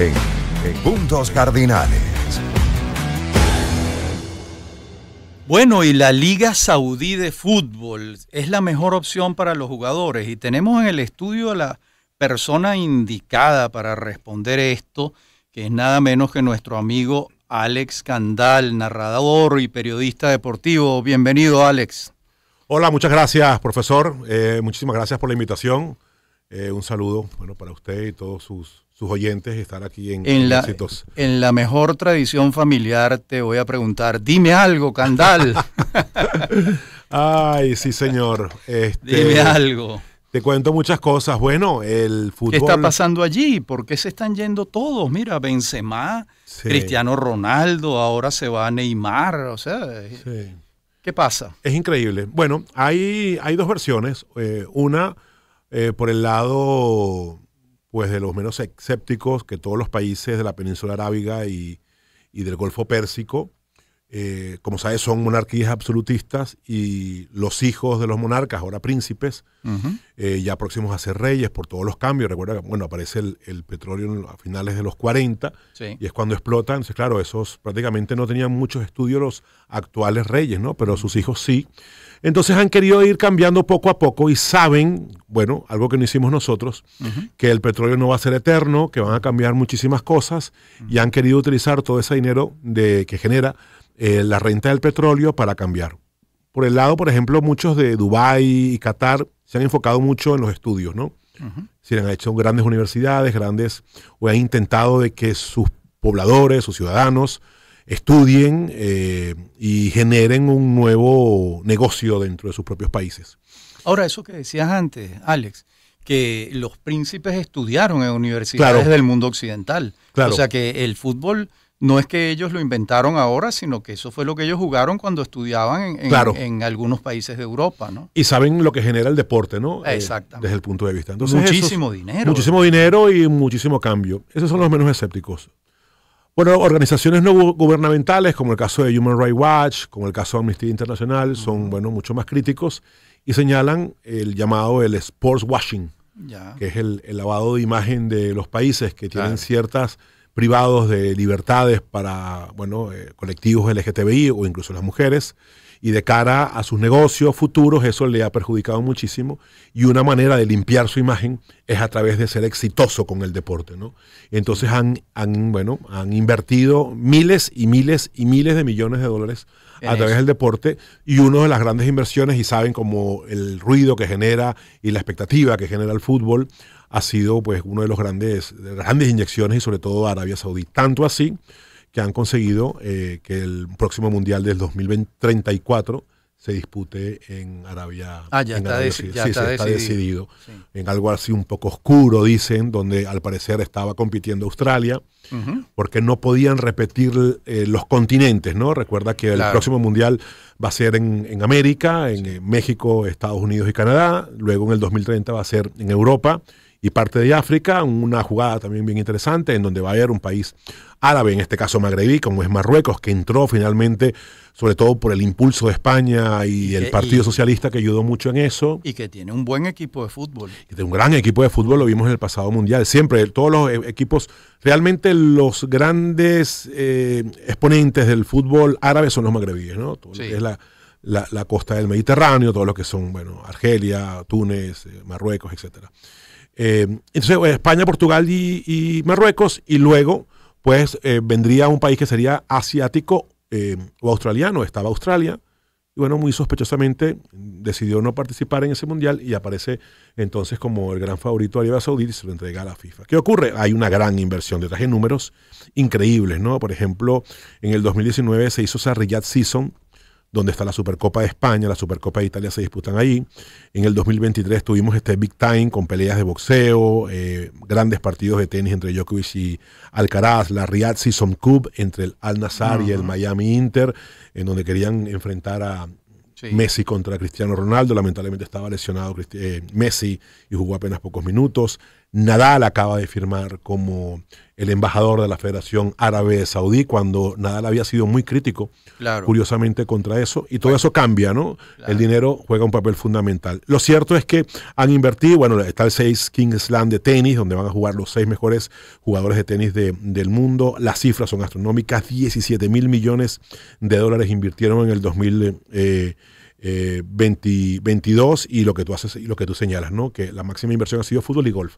en, Puntos Cardinales. Bueno, y la Liga Saudí de Fútbol es la mejor opción para los jugadores y tenemos en el estudio a la persona indicada para responder esto, que es nada menos que nuestro amigo Alex Candal, narrador y periodista deportivo. Bienvenido, Alex. Hola, muchas gracias, profesor. Eh, muchísimas gracias por la invitación. Eh, un saludo bueno, para usted y todos sus sus oyentes estar aquí en, la, En la mejor tradición familiar te voy a preguntar, dime algo, Candal. Ay, sí, señor. Este, dime algo. Te cuento muchas cosas. Bueno, el fútbol. ¿Qué está pasando allí? ¿Por qué se están yendo todos? Mira, Benzema, Cristiano Ronaldo, ahora se va a Neymar. O sea, ¿qué pasa? Es increíble. Bueno, hay, hay dos versiones. Eh, una eh, por el lado pues de los menos escépticos que todos los países de la península arábiga y, y del Golfo Pérsico eh, como sabes, son monarquías absolutistas y los hijos de los monarcas, ahora príncipes, eh, ya próximos a ser reyes por todos los cambios. Recuerda que bueno, aparece el, petróleo a finales de los 40 y es cuando explotan. Entonces, claro, esos prácticamente no tenían muchos estudios los actuales reyes, ¿no? Pero sus hijos sí. Entonces han querido ir cambiando poco a poco y saben, bueno, algo que no hicimos nosotros, que el petróleo no va a ser eterno, que van a cambiar muchísimas cosas y han querido utilizar todo ese dinero de, que genera eh, la renta del petróleo para cambiar. Por el lado, por ejemplo, muchos de Dubái y Qatar se han enfocado mucho en los estudios, ¿no? Se han hecho grandes universidades, grandes, o han intentado de que sus pobladores, sus ciudadanos, estudien eh, y generen un nuevo negocio dentro de sus propios países. Ahora, eso que decías antes, Alex, que los príncipes estudiaron en universidades del mundo occidental. Claro. O sea que el fútbol no es que ellos lo inventaron ahora, sino que eso fue lo que ellos jugaron cuando estudiaban en, algunos países de Europa, ¿no? Y saben lo que genera el deporte, ¿no? Eh, Exactamente. desde el punto de vista. muchísimo dinero. Muchísimo dinero y muchísimo cambio. Esos son los menos escépticos. Bueno, organizaciones no gubernamentales, como el caso de Human Rights Watch, como el caso de Amnistía Internacional, son, bueno, mucho más críticos y señalan el llamado el sports washing, que es el, lavado de imagen de los países que tienen ciertas privados de libertades para bueno, eh, colectivos LGTBI o incluso las mujeres. Y de cara a sus negocios futuros, eso le ha perjudicado muchísimo. Y una manera de limpiar su imagen es a través de ser exitoso con el deporte. ¿no? Entonces han, bueno, han invertido miles y miles y miles de millones de dólares a través del deporte y una de las grandes inversiones y saben como el ruido que genera y la expectativa que genera el fútbol ha sido pues uno de los grandes, grandes inyecciones y sobre todo Arabia Saudí. Tanto así que han conseguido eh, que el próximo mundial del 2034 se dispute en Arabia. Ah, ya, está, ya está, decidido. En algo así un poco oscuro, dicen, donde al parecer estaba compitiendo Australia, porque no podían repetir eh, los continentes, ¿no? Recuerda que el próximo mundial va a ser en, en América, en eh, México, Estados Unidos y Canadá, luego en el 2030 va a ser en Europa y parte de África, una jugada también bien interesante en donde va a haber un país árabe, en este caso magrebí, como es Marruecos, que entró finalmente, sobre todo por el impulso de España y, el Partido Socialista que ayudó mucho en eso. Y que tiene un buen equipo de fútbol. Y tiene un gran equipo de fútbol, lo vimos en el pasado mundial. Siempre, todos los e- equipos, realmente los grandes eh, exponentes del fútbol árabe son los magrebíes, ¿no? es la, la, la, costa del Mediterráneo, todos los que son, bueno, Argelia, Túnez, eh, Marruecos, etcétera. Eh, entonces, eh, España, Portugal y, Marruecos, y luego, pues, eh, vendría un país que sería asiático o australiano, estaba Australia, y bueno, muy sospechosamente decidió no participar en ese mundial y aparece entonces como el gran favorito de Arabia Saudí y se lo entrega a la FIFA. ¿Qué ocurre? Hay una gran inversión, detrás traje números increíbles, ¿no? Por ejemplo, en el 2019 se hizo esa Riyadh Season, donde está la Supercopa de España, la Supercopa de Italia se disputan ahí. En el 2023 tuvimos este Big Time con peleas de boxeo, eh, grandes partidos de tenis entre Djokovic y Alcaraz, la Riyadh Season Cup entre el Al nazar y el Miami Inter, en donde querían enfrentar a, Messi contra Cristiano Ronaldo. Lamentablemente estaba lesionado eh, Messi y jugó apenas pocos minutos. Nadal acaba de firmar como el embajador de la Federación Árabe Saudí cuando Nadal había sido muy crítico, curiosamente, contra eso. Y todo eso cambia, ¿no? El dinero juega un papel fundamental. Lo cierto es que han invertido, bueno, está el 6 King de tenis, donde van a jugar los seis mejores jugadores de tenis del mundo. Las cifras son astronómicas, 17 mil millones de dólares invirtieron en el 2000. Eh, eh, y lo que tú haces y lo que tú señalas, ¿no? Que la máxima inversión ha sido fútbol y golf.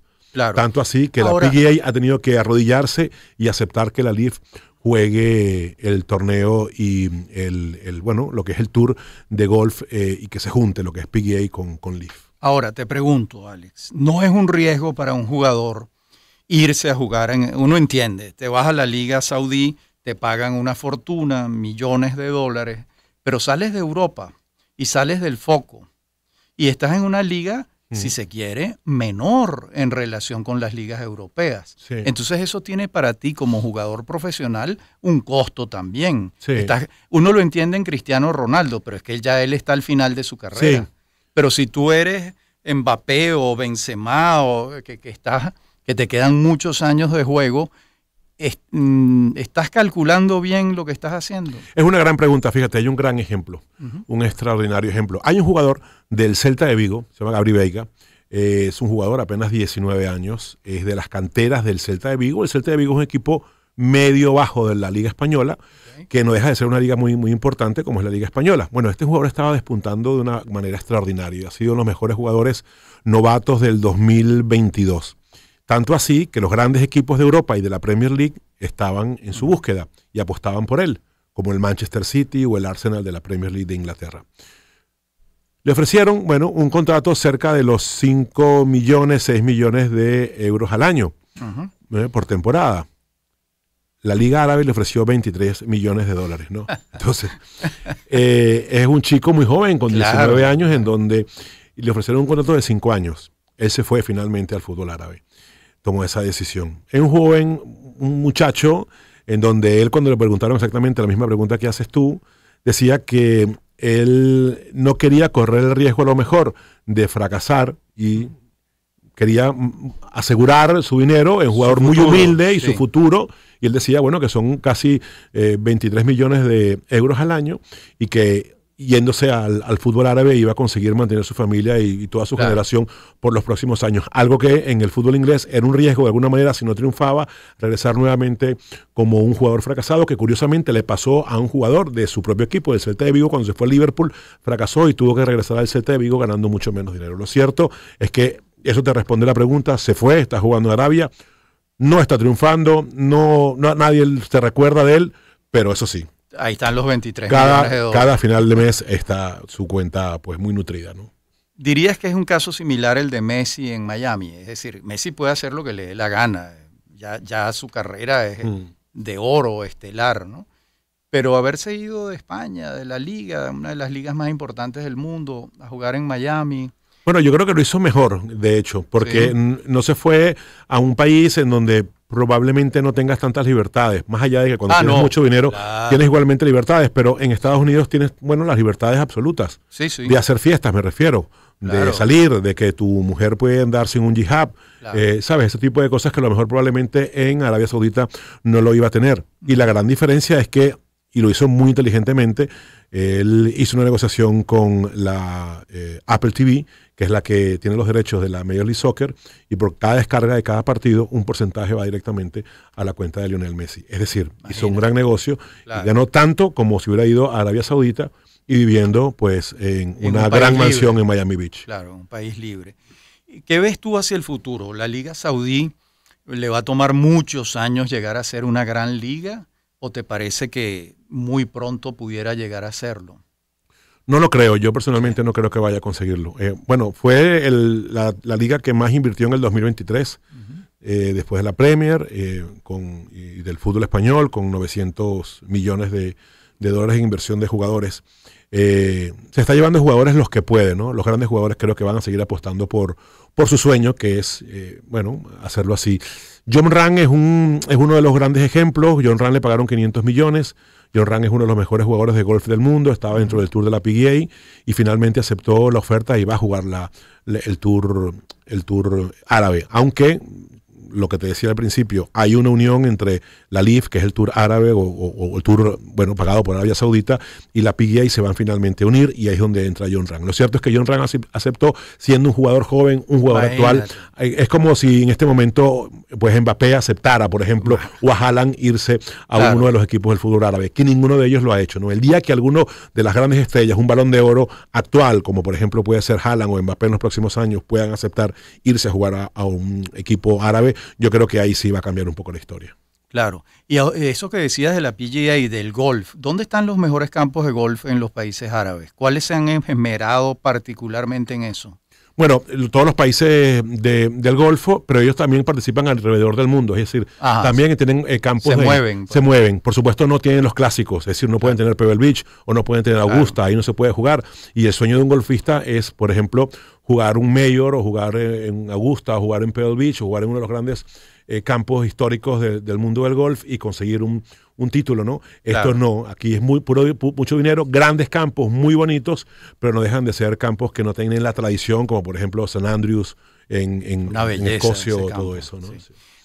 Tanto así que la PGA ha tenido que arrodillarse y aceptar que la LIF juegue el torneo y el, bueno, lo que es el tour de golf eh, y que se junte lo que es PGA con, con LIF. Ahora te pregunto, Alex, ¿no es un riesgo para un jugador irse a jugar? En, uno entiende, te vas a la Liga Saudí, te pagan una fortuna, millones de dólares, pero sales de Europa y sales del foco y estás en una liga si se quiere, menor en relación con las ligas europeas. Entonces eso tiene para ti como jugador profesional un costo también. uno lo entiende en Cristiano Ronaldo, pero es que ya él está al final de su carrera. Pero si tú eres Mbappé o Benzema que, que, que te quedan muchos años de juego, Mm, ¿estás calculando bien lo que estás haciendo? Es una gran pregunta, fíjate, hay un gran ejemplo, un extraordinario ejemplo. Hay un jugador del Celta de Vigo, se llama Gabri Veiga, eh, es un jugador apenas 19 años, es de las canteras del Celta de Vigo. El Celta de Vigo es un equipo medio bajo de la Liga Española, que no deja de ser una liga muy, muy importante como es la Liga Española. Bueno, este jugador estaba despuntando de una manera extraordinaria. Ha sido uno de los mejores jugadores novatos del 2022. Tanto así que los grandes equipos de Europa y de la Premier League estaban en su búsqueda y apostaban por él, como el Manchester City o el Arsenal de la Premier League de Inglaterra. Le ofrecieron, bueno, un contrato cerca de los 5 millones, 6 millones de euros al año eh, por temporada. La Liga Árabe le ofreció 23 millones de dólares, ¿no? Entonces, eh, es un chico muy joven, con 19 años, en donde le ofrecieron un contrato de 5 años. Él se fue finalmente al fútbol árabe tomó esa decisión. Es un joven, un muchacho, en donde él cuando le preguntaron exactamente la misma pregunta que haces tú, decía que él no quería correr el riesgo a lo mejor de fracasar y quería mm, asegurar su dinero, es un jugador muy humilde y su futuro, y él decía, bueno, que son casi 23 eh, millones de euros al año y que yéndose al, fútbol árabe iba a conseguir mantener su familia y, toda su generación por los próximos años. Algo que en el fútbol inglés era un riesgo de alguna manera, si no triunfaba, regresar nuevamente como un jugador fracasado, que curiosamente le pasó a un jugador de su propio equipo, del Celta de Vigo, cuando se fue a Liverpool, fracasó y tuvo que regresar al Celta de Vigo ganando mucho menos dinero. Lo cierto es que eso te responde la pregunta, se fue, está jugando en Arabia, no está triunfando, no, no nadie se recuerda de él, pero eso sí, Ahí están los 23 cada, millones de dólares. Cada final de mes está su cuenta pues muy nutrida, ¿no? Dirías que es un caso similar el de Messi en Miami. Es decir, Messi puede hacer lo que le dé la gana. Ya, su carrera es mm. de oro estelar, ¿no? Pero haberse ido de España, de la liga, una de las ligas más importantes del mundo, a jugar en Miami. Bueno, yo creo que lo hizo mejor, de hecho, porque no se fue a un país en donde probablemente no tengas tantas libertades, más allá de que cuando ah, tienes mucho dinero tienes igualmente libertades, pero en Estados Unidos tienes, bueno, las libertades absolutas. Sí, sí. De hacer fiestas, me refiero, de salir, de que tu mujer puede andar sin un jihad, eh, ¿sabes? Ese tipo de cosas que a lo mejor probablemente en Arabia Saudita no lo iba a tener. Y la gran diferencia es que, y lo hizo muy inteligentemente, él hizo una negociación con la eh, Apple TV, que es la que tiene los derechos de la Major League Soccer, y por cada descarga de cada partido, un porcentaje va directamente a la cuenta de Lionel Messi. Es decir, hizo un gran negocio, ganó tanto como si hubiera ido a Arabia Saudita y viviendo pues en, una gran mansión en Miami Beach. Claro, un país libre. ¿Qué ves tú hacia el futuro? ¿La Liga Saudí le va a tomar muchos años llegar a ser una gran liga? o te parece que muy pronto pudiera llegar a hacerlo? No lo creo, yo personalmente no creo que vaya a conseguirlo. Eh, bueno, fue la, liga que más invirtió en el 2023, eh, después de la Premier eh, con, y del fútbol español, con 900 millones de, de dólares en inversión de jugadores. Eh, se está llevando jugadores los que pueden. Los grandes jugadores creo que van a seguir apostando por, por su sueño, que es, eh, bueno, hacerlo así. John Ran es, un, es uno de los grandes ejemplos. John Ran le pagaron 500 millones. John Ran es uno de los mejores jugadores de golf del mundo. Estaba dentro del tour de la PGA y finalmente aceptó la oferta y va a jugar el, tour, el tour árabe. Aunque lo que te decía al principio, hay una unión entre la LIF, que es el tour árabe o, el tour bueno pagado por Arabia Saudita, y la PGA y se van finalmente a unir y ahí es donde entra John Rang Lo cierto es que John Rang aceptó siendo un jugador joven, un jugador actual. Eh, es como si en este momento pues Mbappé aceptara, por ejemplo, o a Haaland irse a uno de los equipos del fútbol árabe, que ninguno de ellos lo ha hecho. ¿no? El día que alguno de las grandes estrellas, un balón de oro actual, como por ejemplo puede ser Haaland o Mbappé en los próximos años, puedan aceptar irse a jugar a un equipo árabe, yo creo que ahí sí va a cambiar un poco la historia. Claro. Y eh, eso que decías de la PGA y del golf, ¿dónde están los mejores campos de golf en los países árabes? ¿Cuáles se han esmerado particularmente en eso? Bueno, todos los países del Golfo, pero ellos también participan alrededor del mundo, es decir, también tienen eh, campos. Se mueven. Se pues. mueven. Por supuesto, no tienen los clásicos, es decir, no pueden tener Pebble Beach o no pueden tener Augusta, ahí no se puede jugar. Y el sueño de un golfista es, por ejemplo, jugar un mayor o jugar eh, en Augusta, o jugar en Pebble Beach, o jugar en uno de los grandes eh, campos históricos del mundo del golf y conseguir un, título, ¿no? Esto no, aquí es muy puro, mucho dinero, grandes campos muy bonitos, pero no dejan de ser campos que no tienen la tradición, como por ejemplo San Andrews en, en, Escocia o todo eso,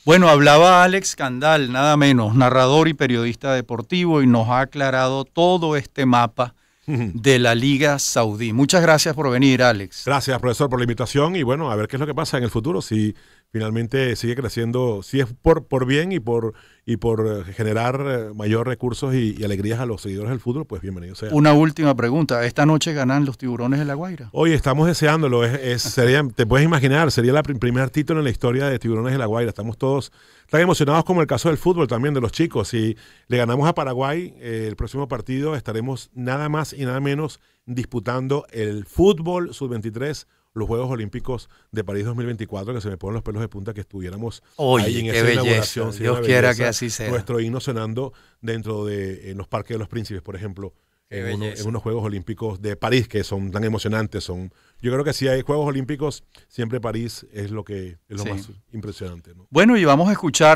Bueno, hablaba Alex Candal, nada menos, narrador y periodista deportivo, y nos ha aclarado todo este mapa de la Liga Saudí. Muchas gracias por venir, Alex. Gracias, profesor, por la invitación y bueno, a ver qué es lo que pasa en el futuro, si finalmente sigue creciendo, si es por, por bien y por, y por eh, generar eh, mayor recursos y, alegrías a los seguidores del fútbol, pues bienvenido sea. Una última pregunta, ¿esta noche ganan los tiburones de La Guaira? Hoy estamos deseándolo, sería, te puedes imaginar, sería el primer título en la historia de tiburones de La Guaira, estamos todos tan emocionados como el caso del fútbol también de los chicos, si le ganamos a Paraguay eh, el próximo partido estaremos nada más y nada menos disputando el fútbol sub-23 los Juegos Olímpicos de París 2024, que se me ponen los pelos de punta que estuviéramos ahí en esa inauguración. Dios quiera que así sea. Nuestro himno sonando dentro de en los Parques de los Príncipes, por ejemplo. En, unos Juegos Olímpicos de París que son tan emocionantes. Son, yo creo que si hay Juegos Olímpicos, siempre París es lo que es lo más impresionante. ¿no? Bueno, y vamos a escuchar.